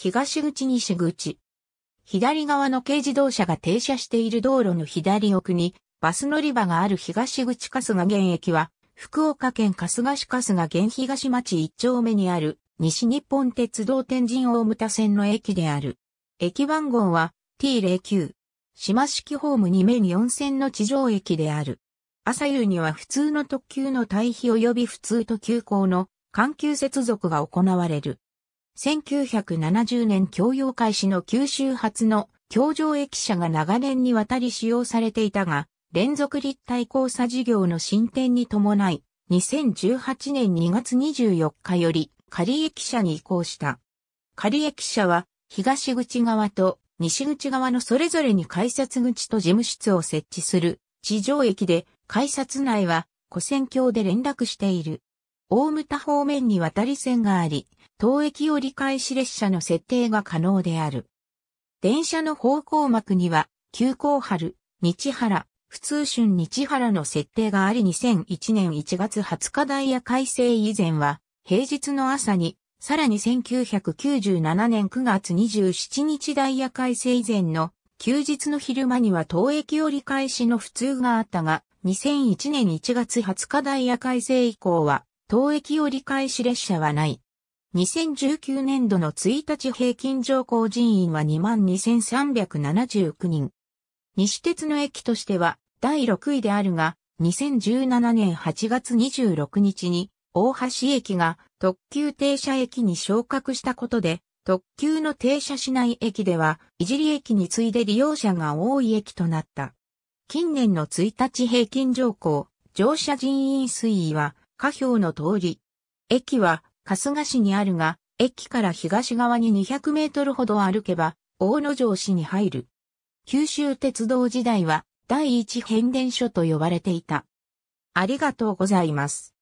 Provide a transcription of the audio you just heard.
東口西口。左側の軽自動車が停車している道路の左奥に、バス乗り場がある東口春日原駅は、福岡県春日市春日原東町一丁目にある、西日本鉄道天神大牟田線の駅である。駅番号は T09。島式ホーム2面4線の地上駅である。朝夕には普通の特急の対比及び普通と急行の緩急接続が行われる。1970年供用開始の九州発の橋上駅舎が長年にわたり使用されていたが、連続立体交差事業の進展に伴い、2018年2月24日より仮駅舎に移行した。仮駅舎は東口側と西口側のそれぞれに改札口と事務室を設置する地上駅で改札内は古線橋で連絡している。大牟田方面に渡り線があり、当駅折り返し列車の設定が可能である。電車の方向幕には、急行春、日原、普通春日原の設定があり2001年1月20日ダイヤ改正以前は、平日の朝に、さらに1997年9月27日ダイヤ改正以前の休日の昼間には当駅折り返しの普通があったが、2001年1月20日ダイヤ改正以降は、当駅折り返し列車はない。2019年度の1日平均乗降人員は22,379人。西鉄の駅としては第6位であるが、2017年8月26日に大橋駅が特急停車駅に昇格したことで、特急の停車しない駅では、いじり駅に次いで利用者が多い駅となった。近年の1日平均乗降、乗車人員推移は、下表の通り。駅は春日市にあるが、駅から東側に200メートルほど歩けば、大野城市に入る。九州鉄道時代は、第一変電所と呼ばれていた。ありがとうございます。